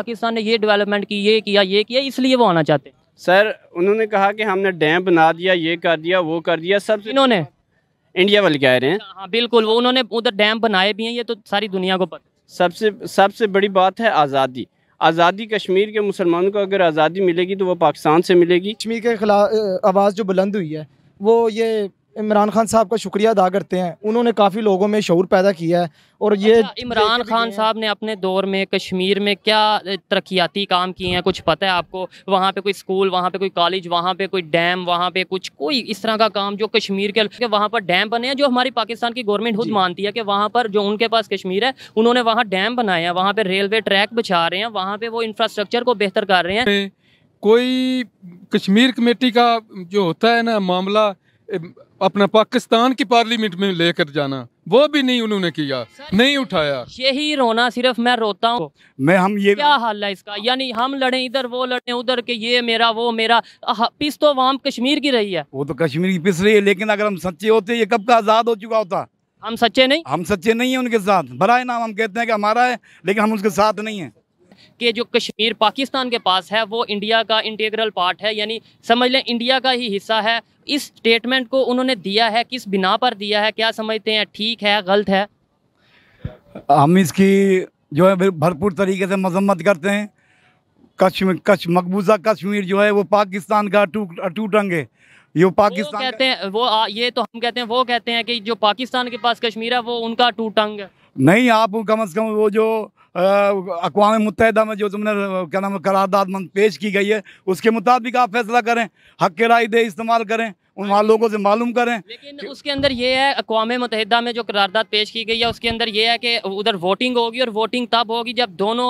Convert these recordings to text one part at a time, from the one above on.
पाकिस्तान ने ये डेवलपमेंट की ये किया ये किया इसलिए वो आना चाहते हैं सर उन्होंने कहा कि हमने डैम बना दिया ये कर दिया वो कर दिया सब इन्होंने इंडिया वाले कह रहे हैं हाँ, हाँ बिल्कुल वो उन्होंने उधर डैम बनाए भी हैं ये तो सारी दुनिया को पता सबसे सबसे बड़ी बात है आज़ादी आज़ादी कश्मीर के मुसलमानों को अगर आज़ादी मिलेगी तो वो पाकिस्तान से मिलेगी कश्मीर के खिलाफ आवाज़ जो बुलंद हुई है वो ये इमरान खान साहब का शुक्रिया अदा करते हैं उन्होंने काफ़ी लोगों में शौर पैदा किया है और ये अच्छा, इमरान खान साहब ने अपने दौर में कश्मीर में क्या तरक्याती काम किए हैं कुछ पता है आपको वहाँ पे कोई स्कूल वहाँ पे कोई कॉलेज वहाँ पे कोई डैम वहाँ पे कुछ कोई इस तरह का काम जो कश्मीर के वहाँ पर डैम बने हैं जो हमारी पाकिस्तान की गवर्नमेंट खुद मानती है कि वहाँ पर जो उनके पास कश्मीर है उन्होंने वहाँ डैम बनाए हैं वहाँ पर रेलवे ट्रैक बिछा रहे हैं वहाँ पर वो इंफ्रास्ट्रक्चर को बेहतर कर रहे हैं कोई कश्मीर कमेटी का जो होता है ना मामला अपना पाकिस्तान की पार्लियामेंट में लेकर जाना वो भी नहीं उन्होंने किया नहीं उठाया यही रोना सिर्फ मैं रोता हूँ मैं हम ये क्या हाल है इसका यानी हम लड़े इधर वो लड़े उधर के ये मेरा वो मेरा पिस तो वहाँ कश्मीर की रही है वो तो कश्मीर की पिस रही है लेकिन अगर हम सच्चे होते ये कब का आज़ाद हो चुका होता हम सच्चे नहीं हम सच्चे नहीं है उनके साथ बड़ा नाम हम कहते हैं कि हमारा है लेकिन हम उसके साथ नहीं है कि जो कश्मीर पाकिस्तान के पास है वो इंडिया का इंटीग्रल पार्ट है यानी समझ लें इंडिया का ही हिस्सा है इस स्टेटमेंट को उन्होंने दिया है किस बिना पर दिया है क्या समझते हैं ठीक है गलत है हम इसकी जो है भरपूर तरीके से मजम्मत करते हैं कश्मीर में मकबूजा कश्मीर जो है वो पाकिस्तान का अटूट अंग है ये पाकिस्तान कहते हैं वो आ, ये तो हम कहते हैं वो कहते हैं कि जो पाकिस्तान के पास कश्मीर है वो उनका टूटंग नहीं आप कम से कम वो जो अकवा मुतहदा में जो तुमने क्या नाम करारदाद पेश की गई है उसके मुताबिक आप फैसला करें हक के राय दे इस्तेमाल करें उन लोगों से मालूम करें लेकिन उसके अंदर ये है अकवा मतहदा में जो करारदाद पेश की गई है उसके अंदर ये है कि उधर वोटिंग होगी और वोटिंग तब होगी जब दोनों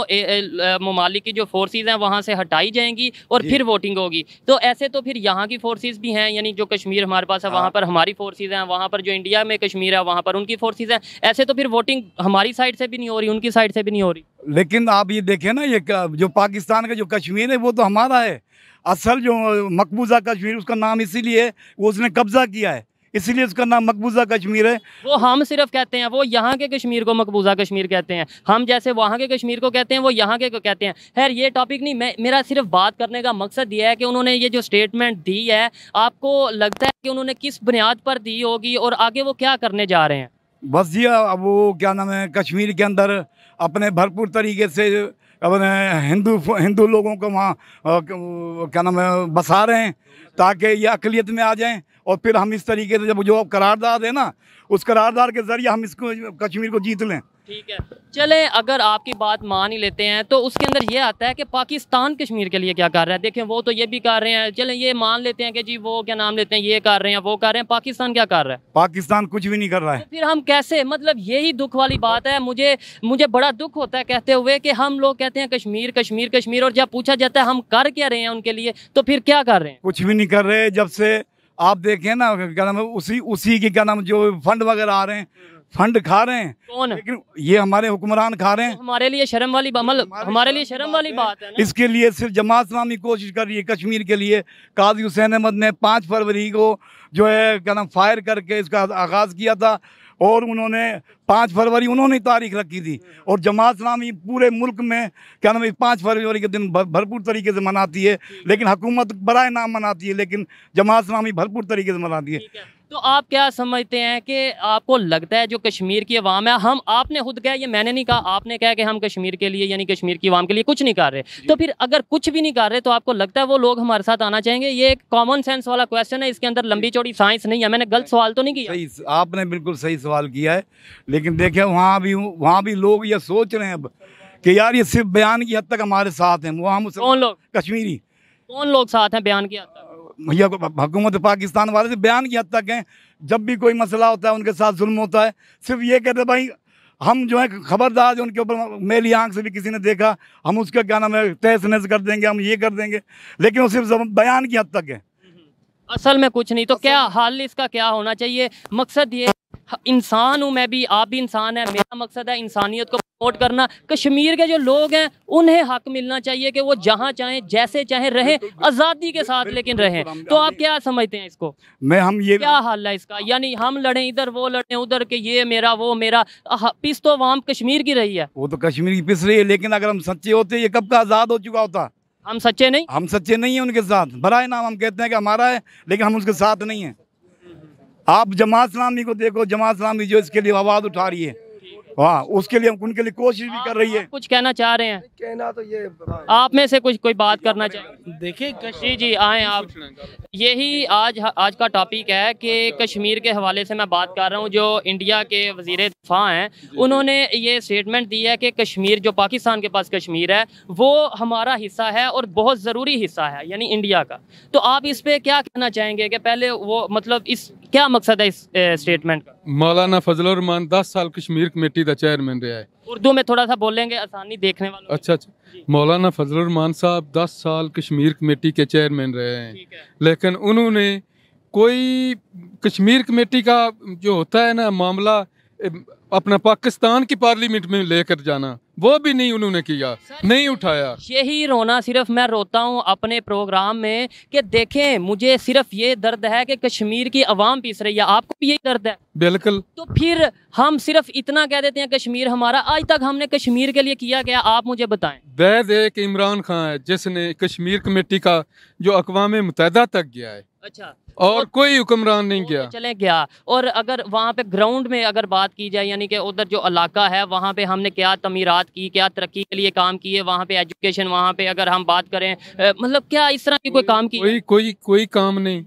ममालिक की जो फोर्सेज हैं वहाँ से हटाई जाएंगी और फिर वोटिंग होगी तो ऐसे तो फिर यहाँ की फोर्सेज भी हैं यानी जो कश्मीर हमारे पास है वहाँ हाँ। पर हमारी फोर्सेज हैं वहाँ पर जो इंडिया में कश्मीर है वहाँ पर उनकी फोर्सेज हैं ऐसे तो फिर वोटिंग हमारी साइड से भी नहीं हो रही उनकी साइड से भी नहीं हो रही लेकिन आप ये देखें ना ये जो पाकिस्तान का जो कश्मीर है वो तो हमारा है असल जो मकबूजा कश्मीर उसका नाम इसीलिए वो उसने कब्जा किया है इसीलिए उसका नाम मकबूजा कश्मीर है वो हम सिर्फ कहते हैं वो यहाँ के कश्मीर को मकबूजा कश्मीर कहते हैं हम जैसे वहाँ के कश्मीर को कहते हैं वो यहाँ के को कहते हैं खैर ये टॉपिक नहीं मैं मेरा सिर्फ बात करने का मकसद ये है कि उन्होंने ये जो स्टेटमेंट दी है आपको लगता है कि उन्होंने किस बुनियाद पर दी होगी और आगे वो क्या करने जा रहे हैं बस जी अब वो क्या नाम है कश्मीर के अंदर अपने भरपूर तरीके से अपने हिंदू हिंदू लोगों को वहाँ क्या नाम है बसा रहे हैं ताकि ये अकलीत में आ जाएं और फिर हम इस तरीके से जब जो करारदाद है ना उस करारदार के ज़रिए हम इसको कश्मीर को जीत लें ठीक है चले अगर आपकी बात मान ही लेते हैं तो उसके अंदर ये आता है कि पाकिस्तान कश्मीर के लिए क्या कर रहा है देखें वो तो ये भी कर रहे हैं चले ये मान लेते हैं कि जी वो क्या नाम लेते हैं ये कर रहे हैं वो कर रहे हैं पाकिस्तान क्या कर रहा है पाकिस्तान कुछ भी नहीं कर रहा है तो फिर हम कैसे मतलब यही दुख वाली बात है मुझे मुझे बड़ा दुख होता है कहते हुए कि हम लोग कहते हैं कश्मीर कश्मीर कश्मीर और जब पूछा जाता है हम कर क्या रहे हैं उनके लिए तो फिर क्या कर रहे हैं कुछ भी नहीं कर रहे जब से आप देखें ना क्या नाम उसी उसी के क्या नाम जो फंड वगैरह आ रहे हैं फंड खा रहे हैं कौन लेकिन ये हमारे हुक्मरान खा रहे हैं तो हमारे लिए शर्म वाली बमल हमारे लिए शर्म वाली बात है इसके लिए सिर्फ जमात इस्लामी कोशिश कर रही है कश्मीर के लिए काजी हुसैन अहमद ने पाँच फरवरी को जो है क्या नाम फायर करके इसका आगाज़ किया था और उन्होंने पाँच फरवरी उन्होंने तारीख रखी थी और जमात इस्लामी पूरे मुल्क में क्या नाम पाँच फरवरी के दिन भरपूर तरीके से मनाती है लेकिन हुकूमत बरए नाम मनाती है लेकिन जमात इस्लामी भरपूर तरीके से मनाती है तो आप क्या समझते हैं कि आपको लगता है जो कश्मीर की आवाम है हम आपने खुद कहा ये मैंने नहीं कहा आपने कहा कि हम कश्मीर के लिए यानी कश्मीर की आवाम के लिए कुछ नहीं कर रहे तो फिर अगर कुछ भी नहीं कर रहे तो आपको लगता है वो लोग हमारे साथ आना चाहेंगे ये एक कॉमन सेंस वाला क्वेश्चन है इसके अंदर लंबी चौड़ी साइंस नहीं है मैंने गलत सवाल तो नहीं किया आपने बिल्कुल सही सवाल किया है लेकिन देखें वहाँ भी वहाँ भी लोग ये सोच रहे हैं अब कि यार ये सिर्फ बयान की हद तक हमारे साथ हैं वहाँ मुसलमान लोग कश्मीरी कौन लोग साथ हैं बयान की हद तक भैया हुकूमत पाकिस्तान वाले से बयान की हद तक हैं जब भी कोई मसला होता है उनके साथ जुल्म होता है सिर्फ ये कहते भाई हम जो है खबरदार जो उनके ऊपर मेरी आंख से भी किसी ने देखा हम उसका क्या नाम है तहस नहस कर देंगे हम ये कर देंगे लेकिन वो सिर्फ बयान की हद तक है असल में कुछ नहीं तो क्या हाल इसका क्या होना चाहिए मकसद ये हाँ, इंसान हूँ मैं भी आप भी इंसान है मेरा मकसद है इंसानियत को प्रमोट करना कश्मीर के जो लोग हैं उन्हें हक मिलना चाहिए कि वो जहाँ चाहे जैसे चाहे तो रहें तो आज़ादी के साथ लेकिन रहें तो आप क्या समझते हैं इसको मैं हम ये क्या हाल है इसका यानी हम लड़ें इधर वो लड़ें उधर के ये मेरा वो मेरा पिस तो वहाँ कश्मीर की रही है वो तो कश्मीर की पिस रही है लेकिन अगर हम सच्चे होते ये कब का आज़ाद हो चुका होता हम सच्चे नहीं हम सच्चे नहीं हैं उनके साथ बरा नाम हम कहते हैं कि हमारा है लेकिन हम उसके साथ नहीं हैं आप जमात इस्लामी को देखो जमात इस्लामी जो इसके लिए आवाज़ उठा रही है हाँ उसके लिए हम उनके लिए कोशिश भी कर रही है कुछ कहना चाह रहे हैं कहना तो ये आप में से कुछ कोई बात करना चाहिए देखिए जी जी आए आप यही आज आज का टॉपिक है कि कश्मीर के हवाले से मैं बात कर रहा हूँ जो इंडिया के वजीर दफा हैं उन्होंने ये स्टेटमेंट दी है कि कश्मीर जो पाकिस्तान के पास कश्मीर है वो हमारा हिस्सा है और बहुत ज़रूरी हिस्सा है यानी इंडिया का तो आप इस पर क्या कहना चाहेंगे कि पहले वो मतलब इस क्या मकसद है इस स्टेटमेंट का मौलाना फजल रमान दस साल कश्मीर कमेटी कमेटी का तो चेयरमैन रहा है उर्दू में थोड़ा सा बोलेंगे आसानी देखने वाले अच्छा अच्छा मौलाना फजलरहमान साहब दस साल कश्मीर कमेटी के चेयरमैन रहे हैं लेकिन उन्होंने कोई कश्मीर कमेटी का जो होता है ना मामला अपना पाकिस्तान की पार्लियामेंट में लेकर जाना वो भी नहीं उन्होंने किया नहीं उठाया यही रोना सिर्फ मैं रोता हूँ अपने प्रोग्राम में कि देखें मुझे सिर्फ ये दर्द है कि कश्मीर की आवाम पीस रही है आपको भी यही दर्द है बिल्कुल तो फिर हम सिर्फ इतना कह देते हैं कश्मीर हमारा आज तक हमने कश्मीर के लिए किया गया आप मुझे बताए वैद एक इमरान खान है जिसने कश्मीर कमेटी का जो अकवाम मुतहदा तक गया है अच्छा और कोई हुक्मरान नहीं गया तो चले गया और अगर वहाँ पे ग्राउंड में अगर बात की जाए यानी कि उधर जो इलाका है वहाँ पे हमने क्या तमीरात की क्या तरक्की के लिए काम किए वहाँ पे एजुकेशन वहाँ पे अगर हम बात करें मतलब क्या इस तरह की कोई काम की कोई कोई कोई काम नहीं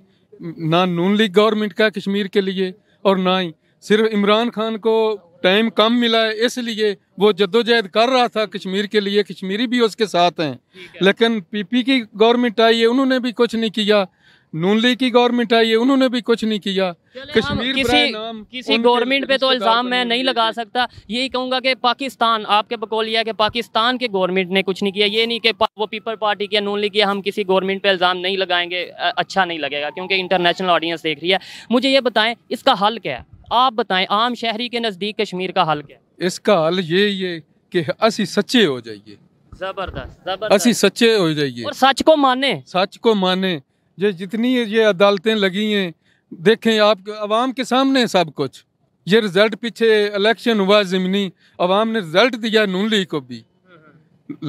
ना नून लीग गवर्नमेंट का कश्मीर के लिए और ना ही सिर्फ इमरान खान को टाइम कम मिला है इसलिए वो जद्दोजहद कर रहा था कश्मीर के लिए कश्मीरी भी उसके साथ हैं लेकिन पीपी की गवर्नमेंट आई है उन्होंने भी कुछ नहीं किया नून लीग की गवर्नमेंट आई है उन्होंने भी कुछ नहीं किया कश्मीर किसी नाम किसी गवर्नमेंट पे तो इल्ज़ाम मैं नहीं लगा सकता यही कहूंगा कि पाकिस्तान आपके बकोलिया के पाकिस्तान के गवर्नमेंट ने कुछ नहीं किया ये नहीं कि वो पीपल पार्टी की नून लीग की हम किसी गवर्नमेंट पे इल्ज़ाम नहीं लगाएंगे अच्छा नहीं लगेगा क्योंकि इंटरनेशनल ऑडियंस देख रही है मुझे ये बताएं इसका हल क्या है आप बताएं आम शहरी के नज़दीक कश्मीर का हल क्या है इसका हल ये ये कि असी सच्चे हो जाइए जबरदस्त जबरदस्त असी सच्चे हो जाइए और सच को माने सच को माने ये जितनी ये अदालतें लगी हैं देखें आप आवाम के सामने सब कुछ ये रिज़ल्ट पीछे इलेक्शन हुआ ज़मीनी अवाम ने रिज़ल्ट दिया नून लीग को भी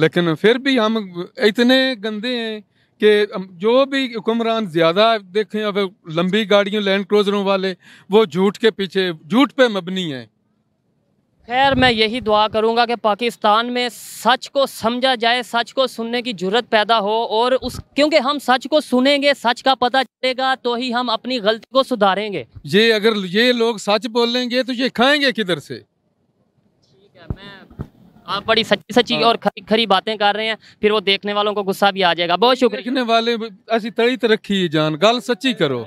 लेकिन फिर भी हम इतने गंदे हैं कि जो भी हुक्मरान ज़्यादा देखें अब लंबी गाड़ियों लैंड क्रोजरों वाले वो झूठ के पीछे झूठ पे मबनी है खैर मैं यही दुआ करूंगा कि पाकिस्तान में सच को समझा जाए सच को सुनने की जरूरत पैदा हो और उस क्योंकि हम सच को सुनेंगे सच का पता चलेगा तो ही हम अपनी गलती को सुधारेंगे ये अगर ये लोग सच बोलेंगे तो ये खाएंगे किधर से ठीक है मैं आप बड़ी सच्ची सच्ची हाँ। और खरी खरी बातें कर रहे हैं फिर वो देखने वालों को गुस्सा भी आ जाएगा बहुत शुक्रिया देखने वाले ऐसी तड़ी तरक्की तो जान गल सच्ची करो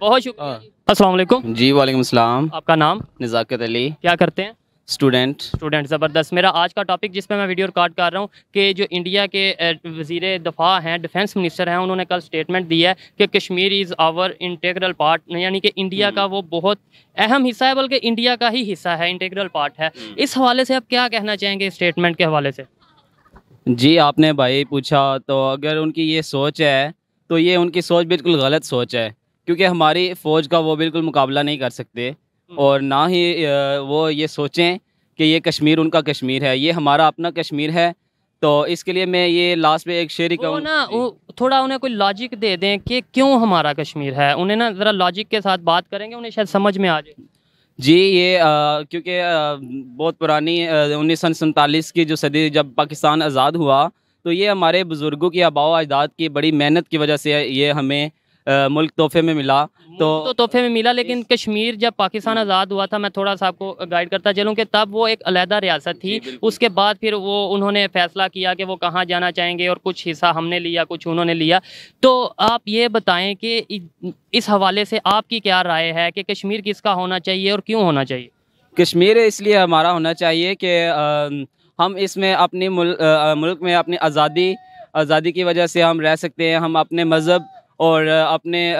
बहुत शुक्रिया हाँ। असलम जी वालेकुम आपका नाम निज़ाकत अली क्या करते हैं स्टूडेंट स्टूडेंट ज़बरदस्त मेरा आज का टॉपिक जिस पर मैं वीडियो रिकॉर्ड कर रहा हूँ कि जो इंडिया के वजीर दफा हैं डिफेंस मिनिस्टर हैं उन्होंने कल स्टेटमेंट दी है कि Kashmir is our integral part यानी कि इंडिया हम्म। का वो बहुत अहम हिस्सा है बल्कि इंडिया का ही हिस्सा है इंटेग्रल पार्ट है हम्म। इस हवाले से आप क्या कहना चाहेंगे स्टेटमेंट के हवाले से जी आपने भाई पूछा तो अगर उनकी ये सोच है तो ये उनकी सोच बिल्कुल गलत सोच है क्योंकि हमारी फ़ौज का वो बिल्कुल मुकाबला नहीं कर सकते हम्म। और ना ही वो ये सोचें कि ये कश्मीर उनका कश्मीर है ये हमारा अपना कश्मीर है तो इसके लिए मैं ये लास्ट में एक ही कहूँ ना वो थोड़ा उन्हें कोई लॉजिक दे दें कि क्यों हमारा कश्मीर है उन्हें ना ज़रा लॉजिक के साथ बात करेंगे उन्हें शायद समझ में आ जाए जी ये क्योंकि बहुत पुरानी उन्नीस सौ सैंतालीस की जो सदी जब पाकिस्तान आज़ाद हुआ तो ये हमारे बुज़ुर्गों की आबाव अजदाद की बड़ी मेहनत की वजह से ये हमें मुल्क तोहफे में मिला तो, तो तोहफे में मिला लेकिन कश्मीर जब पाकिस्तान आज़ाद हुआ था मैं थोड़ा सा आपको गाइड करता चलूँ कि तब वो एक अलहदा रियासत थी उसके बाद फिर वो उन्होंने फैसला किया कि वो कहाँ जाना चाहेंगे और कुछ हिस्सा हमने लिया कुछ उन्होंने लिया तो आप ये बताएं कि इस हवाले से आपकी क्या राय है कि कश्मीर किसका होना चाहिए और क्यों होना चाहिए कश्मीर इसलिए हमारा होना चाहिए कि हम इसमें अपने मुल्क में अपनी आज़ादी आज़ादी की वजह से हम रह सकते हैं हम अपने मज़हब और अपने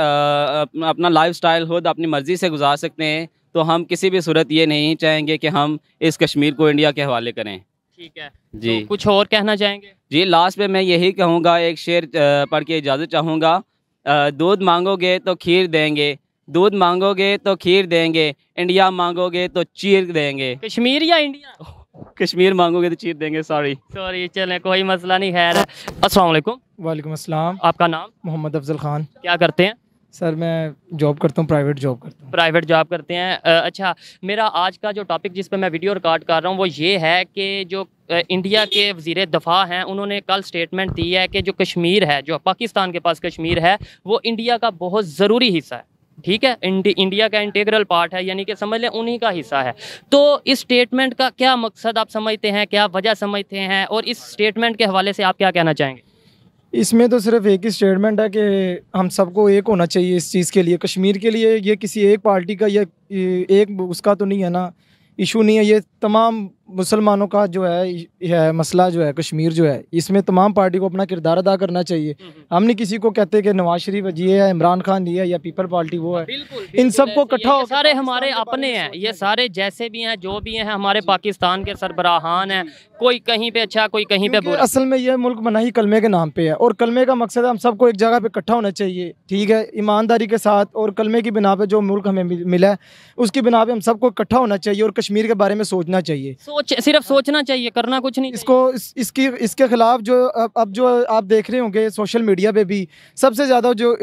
अपना लाइफ स्टाइल खुद अपनी मर्ज़ी से गुजार सकते हैं तो हम किसी भी सूरत ये नहीं चाहेंगे कि हम इस कश्मीर को इंडिया के हवाले करें ठीक है जी तो कुछ और कहना चाहेंगे जी लास्ट में मैं यही कहूँगा एक शेर पढ़ के इजाज़त चाहूँगा दूध मांगोगे तो खीर देंगे दूध मांगोगे तो खीर देंगे इंडिया मांगोगे तो चीर देंगे कश्मीर या इंडिया कश्मीर मांगोगे तो चीट देंगे सॉरी सॉरी चले कोई मसला नहीं खैर अस्सलाम वालेकुम वालेकुम अस्सलाम आपका नाम मोहम्मद अफजल खान क्या करते हैं सर मैं जॉब करता हूँ प्राइवेट जॉब करता हूँ प्राइवेट जॉब करते हैं अच्छा मेरा आज का जो टॉपिक जिस पर मैं वीडियो रिकॉर्ड कर रहा हूँ वो ये है कि जो इंडिया के वजीर दफ़ा हैं उन्होंने कल स्टेटमेंट दी है कि जो कश्मीर है जो पाकिस्तान के पास कश्मीर है वो इंडिया का बहुत ज़रूरी हिस्सा है ठीक है इंडिया का इंटीग्रल पार्ट है यानी कि समझ लें उन्हीं का हिस्सा है तो इस स्टेटमेंट का क्या मकसद आप समझते हैं क्या वजह समझते हैं और इस स्टेटमेंट के हवाले से आप क्या कहना चाहेंगे इसमें तो सिर्फ एक ही स्टेटमेंट है कि हम सबको एक होना चाहिए इस चीज़ के लिए कश्मीर के लिए ये किसी एक पार्टी का या एक उसका तो नहीं है ना इशू नहीं है ये तमाम मुसलमानों का जो है है मसला जो है कश्मीर जो है इसमें तमाम पार्टी को अपना किरदार अदा करना चाहिए हम नहीं किसी को कहते कि नवाज शरीफ जी है इमरान खान ये है या पीपल पार्टी वो है बिल्कुल, बिल्कुल इन सबको इकट्ठा हो सारे हमारे अपने हैं ये सारे जैसे भी हैं जो भी हैं हमारे पाकिस्तान के सरबराहान हैं कोई कहीं पे अच्छा कोई कहीं पर बुरा असल में यह मुल्क मनाही कलमे के नाम पे है और कलमे का मकसद हम सबको एक जगह पे इकट्ठा होना चाहिए ठीक है ईमानदारी के साथ और कलमे की बिना पे जो मुल्क हमें मिला है उसकी बिना पे हम सबको इकट्ठा होना चाहिए और कश्मीर के बारे में सोचना चाहिए सोच सिर्फ सोचना चाहिए करना कुछ नहीं इसको इस, इसकी इसके खिलाफ जो अब, अब जो आप देख रहे होंगे सोशल मीडिया पे भी सबसे ज़्यादा जो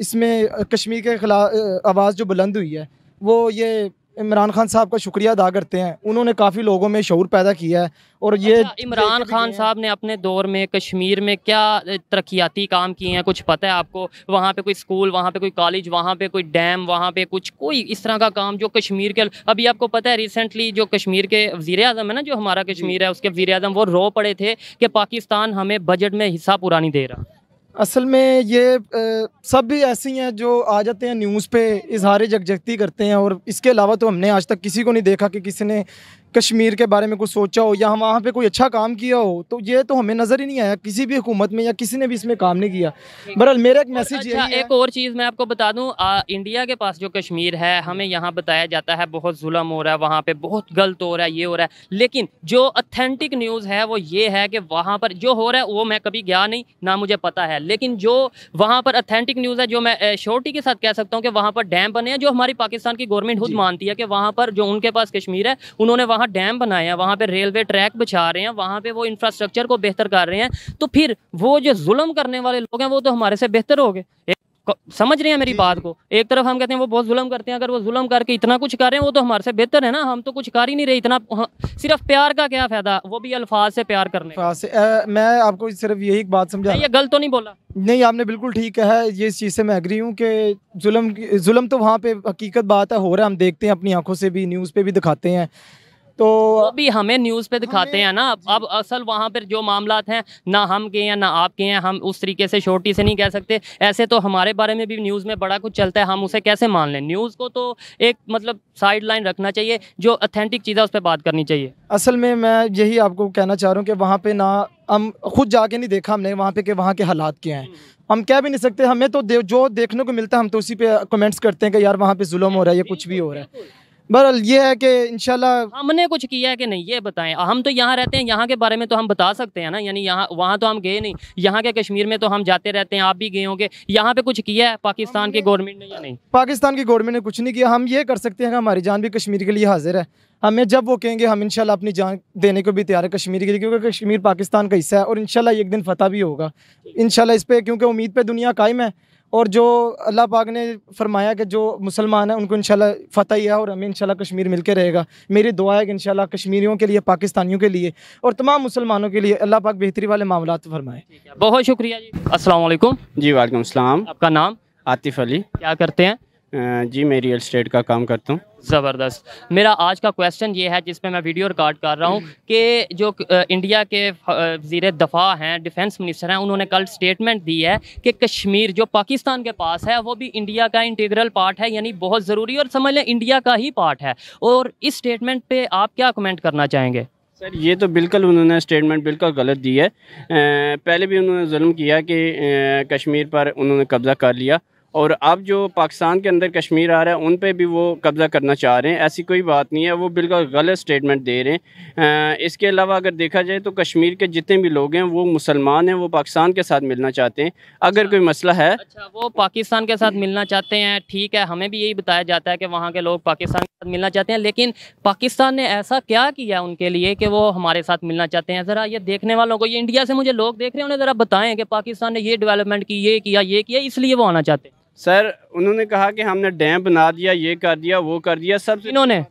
इसमें कश्मीर के खिलाफ आवाज़ जो बुलंद हुई है वो ये इमरान खान साहब का शुक्रिया अदा करते हैं उन्होंने काफ़ी लोगों में शौर पैदा किया है और ये अच्छा, इमरान खान साहब ने अपने दौर में कश्मीर में क्या तरक्याती काम किए हैं कुछ पता है आपको वहाँ पे कोई स्कूल वहाँ पे कोई कॉलेज वहाँ पे कोई डैम वहाँ पे कुछ कोई इस तरह का काम जो कश्मीर के अभी आपको पता है रिसेंटली जो कश्मीर के वजी अजम है ना जो हमारा कश्मीर है उसके वजी अजम वो रो पड़े थे कि पाकिस्तान हमें बजट में हिस्सा पूरा नहीं दे रहा असल में ये आ, सब भी ऐसी हैं जो आ जाते हैं न्यूज़ पे इजहार जगजगती करते हैं और इसके अलावा तो हमने आज तक किसी को नहीं देखा कि किसी ने कश्मीर के बारे में कुछ सोचा हो या हम वहाँ पे कोई अच्छा काम किया हो तो ये तो हमें नज़र ही नहीं आया किसी भी हुकूमत में या किसी ने भी इसमें काम नहीं किया बहरहाल मेरा एक मैसेज अच्छा, है एक और चीज़ मैं आपको बता दूँ इंडिया के पास जो कश्मीर है हमें यहाँ बताया जाता है बहुत जुलम हो रहा है वहाँ पर बहुत गलत हो रहा है ये हो रहा है लेकिन जो अथेंटिक न्यूज़ है वो ये है कि वहाँ पर जो हो रहा है वो मैं कभी गया नहीं ना मुझे पता है लेकिन जो वहाँ पर अथेंटिक न्यूज़ है जो मैं श्योरिटी के साथ कह सकता हूँ कि वहाँ पर डैम बने हैं जो हमारी पाकिस्तान की गवर्नमेंट खुद मानती है कि वहाँ पर जो उनके पास कश्मीर है उन्होंने वहाँ वहाँ डैम बनाए हैं वहाँ पे रेलवे ट्रैक बिछा रहे हैं वहाँ पे वो इंफ्रास्ट्रक्चर को बेहतर कर रहे हैं तो फिर वो जो जुल्म करने वाले लोग हैं वो तो हमारे से बेहतर हो गए समझ रहे हैं मेरी बात को एक तरफ हम कहते हैं वो बहुत जुलम करते हैं अगर वो जुलम करके इतना कुछ कर रहे हैं वो तो हमारे से बेहतर है ना हम तो कुछ कर ही नहीं रहे इतना हाँ, सिर्फ प्यार का क्या फायदा वो भी अल्फाज से प्यार करने से, आ, मैं आपको सिर्फ यही एक बात समझा ये गलत तो नहीं बोला नहीं आपने बिल्कुल ठीक है ये इस चीज़ से मैं अग्री हूँ कि जुलम जुलम तो वहाँ पे हकीकत बात है हो रहा है हम देखते हैं अपनी आंखों से भी न्यूज़ पे भी दिखाते हैं तो अभी हमें न्यूज़ पे दिखाते हैं ना अब असल वहाँ पर जो मामला हैं ना हम के हैं ना आपके हैं हम उस तरीके से छोटी से नहीं कह सकते ऐसे तो हमारे बारे में भी न्यूज़ में बड़ा कुछ चलता है हम उसे कैसे मान लें न्यूज़ को तो एक मतलब साइड लाइन रखना चाहिए जो अथेंटिक चीज़ है उस पर बात करनी चाहिए असल में मैं यही आपको कहना चाह रहा हूँ कि वहाँ पर ना हम खुद जाके नहीं देखा हमने वहाँ पे के वहाँ के हालात क्या हैं हम्म। हम कह भी नहीं सकते हमें तो जो देखने को मिलता है हम तो उसी पे कमेंट्स करते हैं कि यार वहाँ पे जुल्म हो रहा है या कुछ भी हो रहा है बहरहाल ये है कि इनशाला हमने कुछ किया है कि नहीं ये बताएं हम तो यहाँ रहते हैं यहाँ के बारे में तो हम बता सकते हैं ना यानी यहाँ वहाँ तो हम गए नहीं यहाँ के कश्मीर में तो हम जाते रहते हैं आप भी गए होंगे यहाँ पे कुछ किया है पाकिस्तान की गवर्नमेंट ने या नहीं पाकिस्तान की गवर्नमेंट ने कुछ नहीं किया हम ये कर सकते हैं हमारी जान भी कश्मीर के लिए हाजिर है हमें जब वो कहेंगे हम इनशाला अपनी जान देने को भी तैयार है कश्मीर के लिए क्योंकि कश्मीर पाकिस्तान का हिस्सा है और इनशाला एक दिन फतह भी होगा इनशाला इस पर क्योंकि उम्मीद पर दुनिया कायम है और जो अल्लाह पाक ने फरमाया कि जो मुसलमान है उनको इंशाल्लाह ही है और हमें इनशाला कश्मीर मिल के रहेगा मेरी दुआ है कि इंशाल्लाह कश्मीरियों के लिए पाकिस्तानियों के लिए और तमाम मुसलमानों के लिए अल्लाह पाक बेहतरी वाले मामला फरमाए बहुत शुक्रिया जी असलम जी वालेकाम आपका नाम आतिफ अली क्या करते हैं जी मैं रियल स्टेट का काम करता हूँ ज़बरदस्त मेरा आज का क्वेश्चन ये है जिसमें मैं वीडियो रिकॉर्ड कर रहा हूँ कि जो इंडिया के वजीर दफ़ा हैं डिफेंस मिनिस्टर हैं उन्होंने कल स्टेटमेंट दी है कि कश्मीर जो पाकिस्तान के पास है वो भी इंडिया का इंटीग्रल पार्ट है यानी बहुत ज़रूरी और समझ लें इंडिया का ही पार्ट है और इस स्टेटमेंट पर आप क्या कमेंट करना चाहेंगे सर ये तो बिल्कुल उन्होंने स्टेटमेंट बिल्कुल गलत दी है पहले भी उन्होंने जुल्म किया कि कश्मीर पर उन्होंने कब्ज़ा कर लिया और अब जो पाकिस्तान के अंदर कश्मीर आ रहा है उन पे भी वो कब्ज़ा करना चाह रहे हैं ऐसी कोई बात नहीं है वो बिल्कुल गलत स्टेटमेंट दे रहे हैं इसके अलावा अगर देखा जाए तो कश्मीर के जितने भी लोग हैं वो मुसलमान हैं वो पाकिस्तान के साथ मिलना चाहते हैं अगर अच्छा। कोई मसला है अच्छा वो पाकिस्तान के साथ मिलना चाहते हैं ठीक है हमें भी यही बताया जाता है कि वहाँ के लोग पाकिस्तान के साथ मिलना चाहते हैं लेकिन पाकिस्तान ने ऐसा क्या किया उनके लिए कि वो हमारे साथ मिलना चाहते हैं ज़रा ये देखने वालों को ये इंडिया से मुझे लोग देख रहे हैं उन्हें ज़रा बताएं कि पाकिस्तान ने ये डेवलपमेंट की ये किया ये किया इसलिए वो आना चाहते हैं सर उन्होंने कहा कि हमने डैम बना दिया ये कर दिया वो कर दिया सब इन्होंने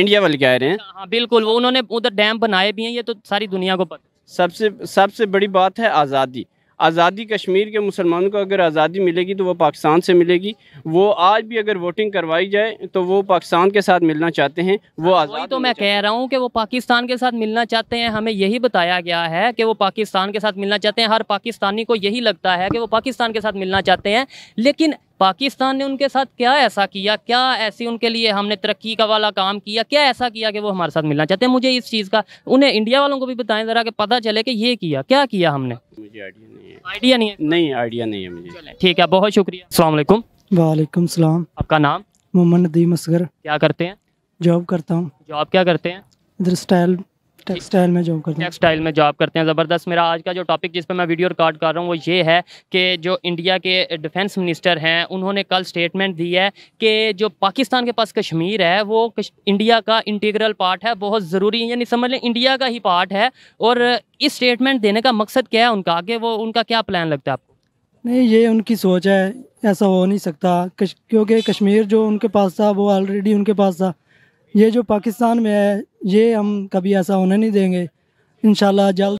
इंडिया वाले कह रहे हैं हाँ, हाँ बिल्कुल वो उन्होंने उधर डैम बनाए भी हैं ये तो सारी दुनिया को पता सबसे सबसे बड़ी बात है आज़ादी आज़ादी कश्मीर के मुसलमानों को अगर आज़ादी मिलेगी तो वो पाकिस्तान से मिलेगी वो आज भी अगर वोटिंग करवाई जाए तो वो पाकिस्तान के साथ मिलना चाहते हैं वो हाँ, आज़ादी तो मैं कह रहा हूँ कि वो पाकिस्तान के साथ मिलना चाहते हैं हमें यही बताया गया है कि वो पाकिस्तान के साथ मिलना चाहते हैं हर पाकिस्तानी को यही लगता है कि वो पाकिस्तान के साथ मिलना चाहते हैं लेकिन पाकिस्तान ने उनके साथ क्या ऐसा किया क्या ऐसी उनके लिए हमने तरक्की का वाला काम किया क्या ऐसा किया कि वो हमारे साथ मिलना चाहते हैं मुझे इस चीज़ का उन्हें इंडिया वालों को भी बताएं ज़रा कि पता चले कि ये किया क्या किया हमने मुझे आइडिया नहीं है आइडिया नहीं है नहीं आइडिया नहीं है मुझे ठीक है बहुत शुक्रिया अलमैकम वालेकुम सलाम आपका नाम मोहम्मद नदीम असगर क्या करते हैं जॉब करता हूँ जॉब क्या करते हैं इधर स्टाइल टेक्सटाइल में जॉब करते हैं टेक्सटाइल में जॉब करते हैं ज़बरदस्त मेरा आज का जो टॉपिक जिस पर मैं वीडियो रिकॉर्ड कर रहा हूँ वो ये है कि जो इंडिया के डिफेंस मिनिस्टर हैं उन्होंने कल स्टेटमेंट दी है कि जो पाकिस्तान के पास कश्मीर है वो इंडिया का इंटीग्रल पार्ट है बहुत ज़रूरी यानी समझ लें इंडिया का ही पार्ट है और इस स्टेटमेंट देने का मकसद क्या है उनका आगे वो उनका क्या प्लान लगता है आपको नहीं ये उनकी सोच है ऐसा हो नहीं सकता क्योंकि कश्मीर जो उनके पास था वो ऑलरेडी उनके पास था ये जो पाकिस्तान में है ये हम कभी ऐसा होने नहीं देंगे इन जल्द